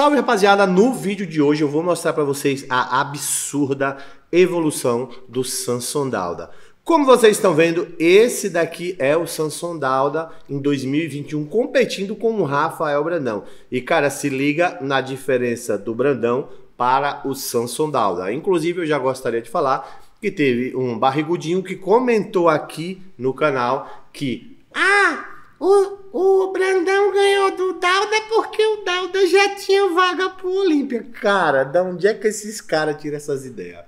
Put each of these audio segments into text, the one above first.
Salve rapaziada, no vídeo de hoje eu vou mostrar para vocês a absurda evolução do Samson Dauda. Como vocês estão vendo, esse daqui é o Samson Dauda em 2021 competindo com o Rafael Brandão. E cara, se liga na diferença do Brandão para o Samson Dauda. Inclusive eu já gostaria de falar que teve um barrigudinho que comentou aqui no canal que ah, o já tinha vaga pro Olímpia. Cara, da onde é que esses caras tiram essas ideias?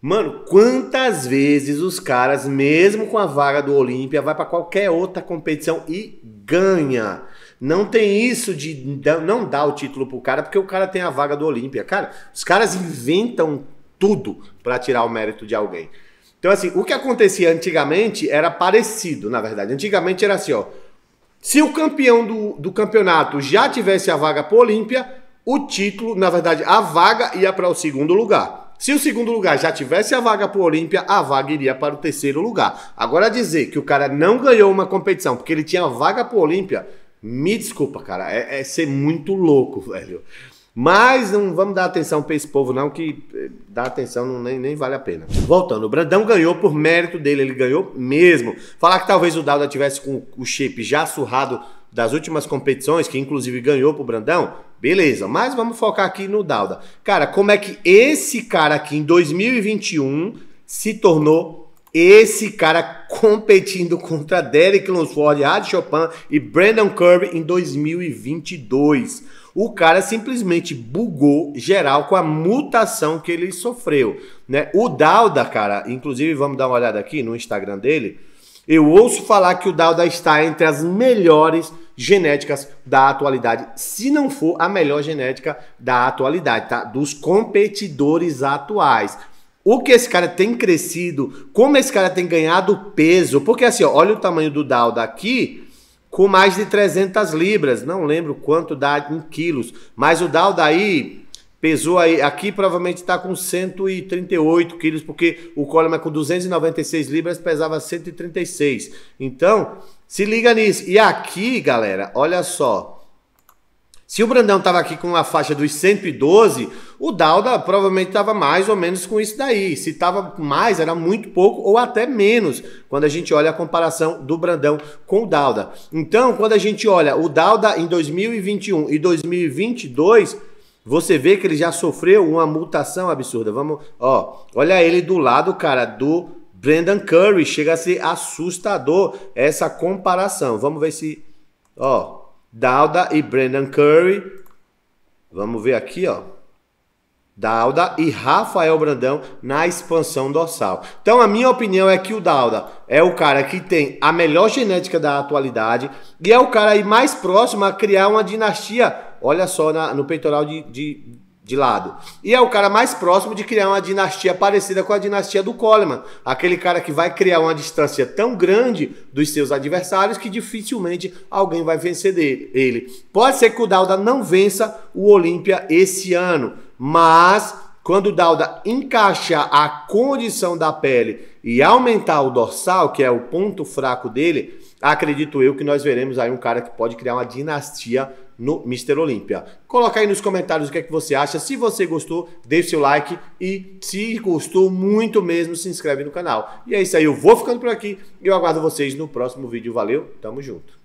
Mano, quantas vezes os caras, mesmo com a vaga do Olímpia, vai para qualquer outra competição e ganha. Não tem isso de não dar o título pro cara porque o cara tem a vaga do Olímpia. Cara, os caras inventam tudo para tirar o mérito de alguém. Então, assim, o que acontecia antigamente era parecido, na verdade. Antigamente era assim, ó. Se o campeão do, do campeonato já tivesse a vaga para Olímpia, o título, na verdade, a vaga ia para o segundo lugar. Se o segundo lugar já tivesse a vaga para Olímpia, a vaga iria para o terceiro lugar. Agora dizer que o cara não ganhou uma competição porque ele tinha vaga para Olímpia, me desculpa, cara, é, é ser muito louco, velho. Mas não vamos dar atenção para esse povo, não, que eh, dar atenção não, nem, nem vale a pena. Voltando, o Brandão ganhou por mérito dele, ele ganhou mesmo. Falar que talvez o Dauda tivesse com o chip já surrado das últimas competições, que inclusive ganhou pro Brandão, beleza. Mas vamos focar aqui no Dauda. Cara, como é que esse cara aqui em 2021 se tornou esse cara competindo contra Derek Lunsford, Rad Chopin e Brandon Kirby em 2022. O cara simplesmente bugou geral com a mutação que ele sofreu, né? O Dauda, cara, inclusive vamos dar uma olhada aqui no Instagram dele. Eu ouço falar que o Dauda está entre as melhores genéticas da atualidade, se não for a melhor genética da atualidade, tá? Dos competidores atuais. O que esse cara tem crescido, como esse cara tem ganhado peso, porque assim, ó, olha o tamanho do Dow daqui, com mais de 300 libras, não lembro quanto dá em quilos, mas o Dow daí pesou aí, aqui provavelmente está com 138 quilos, porque o Coleman com 296 libras pesava 136. Então, se liga nisso. E aqui, galera, olha só, se o Brandão estava aqui com a faixa dos 112, o Dauda provavelmente estava mais ou menos com isso daí. Se estava mais, era muito pouco ou até menos, quando a gente olha a comparação do Brandão com o Dauda. Então, quando a gente olha o Dauda em 2021 e 2022, você vê que ele já sofreu uma mutação absurda. Vamos, ó, olha ele do lado, cara, do Brandon Curry. Chega a ser assustador essa comparação. Vamos ver se, ó, Dauda e Brandon Curry. Vamos ver aqui, ó. Dauda e Rafael Brandão na expansão dorsal. Então, a minha opinião é que o Dauda é o cara que tem a melhor genética da atualidade e é o cara aí mais próximo a criar uma dinastia. Olha só na, no peitoral de, de de lado. E é o cara mais próximo de criar uma dinastia parecida com a dinastia do Coleman. Aquele cara que vai criar uma distância tão grande dos seus adversários que dificilmente alguém vai vencer dele, ele. Pode ser que o Dauda não vença o Olímpia esse ano, mas quando o Dauda encaixar a condição da pele e aumentar o dorsal, que é o ponto fraco dele, acredito eu que nós veremos aí um cara que pode criar uma dinastia no Mr. Olímpia. Coloca aí nos comentários o que é que você acha. Se você gostou, deixe seu like e se gostou muito mesmo, se inscreve no canal. E é isso aí, eu vou ficando por aqui e eu aguardo vocês no próximo vídeo. Valeu, tamo junto.